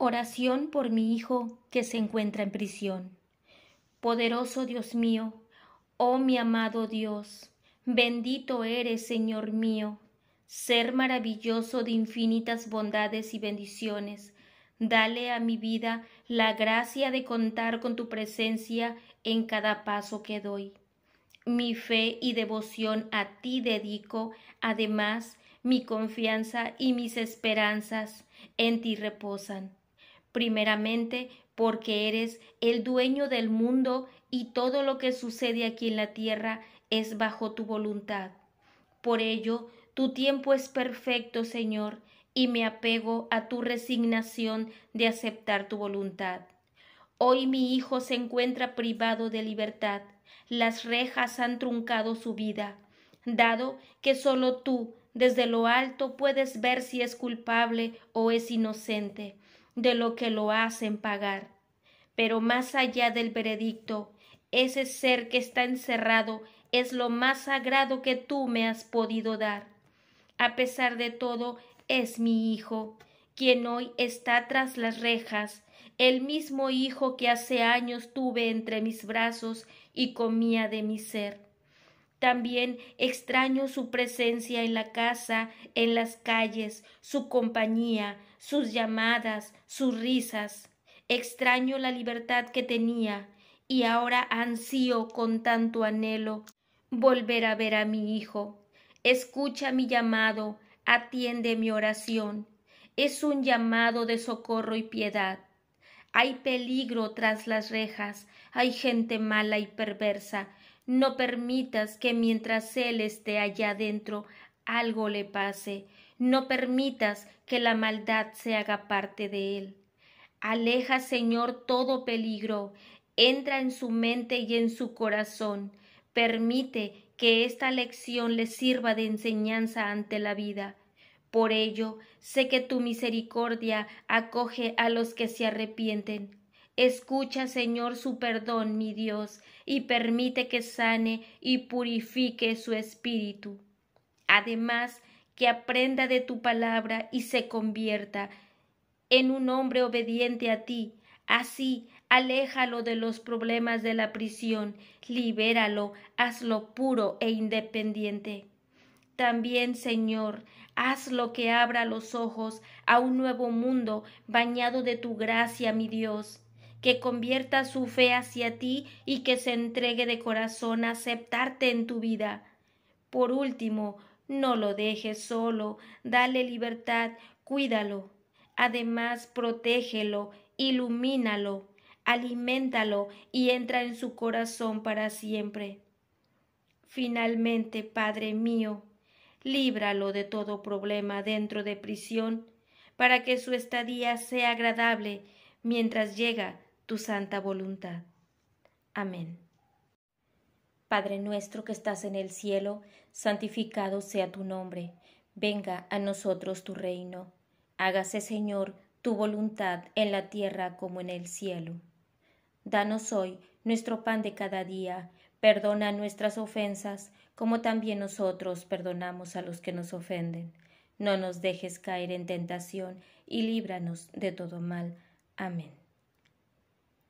Oración por mi hijo que se encuentra en prisión. Poderoso Dios mío, oh mi amado Dios, bendito eres, Señor mío, ser maravilloso de infinitas bondades y bendiciones. Dale a mi vida la gracia de contar con tu presencia en cada paso que doy. Mi fe y devoción a ti dedico, además, mi confianza y mis esperanzas en ti reposan primeramente porque eres el dueño del mundo y todo lo que sucede aquí en la tierra es bajo tu voluntad. Por ello, tu tiempo es perfecto, Señor, y me apego a tu resignación de aceptar tu voluntad. Hoy mi hijo se encuentra privado de libertad. Las rejas han truncado su vida, dado que solo tú, desde lo alto, puedes ver si es culpable o es inocente de lo que lo hacen pagar. Pero más allá del veredicto, ese ser que está encerrado es lo más sagrado que tú me has podido dar. A pesar de todo, es mi hijo, quien hoy está tras las rejas, el mismo hijo que hace años tuve entre mis brazos y comía de mi ser. También extraño su presencia en la casa, en las calles, su compañía, sus llamadas, sus risas. Extraño la libertad que tenía y ahora ansío con tanto anhelo volver a ver a mi hijo. Escucha mi llamado, atiende mi oración. Es un llamado de socorro y piedad. Hay peligro tras las rejas, hay gente mala y perversa, no permitas que mientras Él esté allá dentro algo le pase. No permitas que la maldad se haga parte de Él. Aleja, Señor, todo peligro. Entra en su mente y en su corazón. Permite que esta lección le sirva de enseñanza ante la vida. Por ello, sé que tu misericordia acoge a los que se arrepienten. Escucha, Señor, su perdón, mi Dios, y permite que sane y purifique su espíritu. Además, que aprenda de tu palabra y se convierta en un hombre obediente a ti. Así, aléjalo de los problemas de la prisión, libéralo, hazlo puro e independiente. También, Señor, haz lo que abra los ojos a un nuevo mundo bañado de tu gracia, mi Dios que convierta su fe hacia ti y que se entregue de corazón a aceptarte en tu vida. Por último, no lo dejes solo, dale libertad, cuídalo. Además, protégelo, ilumínalo, alimentalo y entra en su corazón para siempre. Finalmente, Padre mío, líbralo de todo problema dentro de prisión, para que su estadía sea agradable mientras llega tu santa voluntad. Amén. Padre nuestro que estás en el cielo, santificado sea tu nombre. Venga a nosotros tu reino. Hágase, Señor, tu voluntad en la tierra como en el cielo. Danos hoy nuestro pan de cada día. Perdona nuestras ofensas, como también nosotros perdonamos a los que nos ofenden. No nos dejes caer en tentación, y líbranos de todo mal. Amén.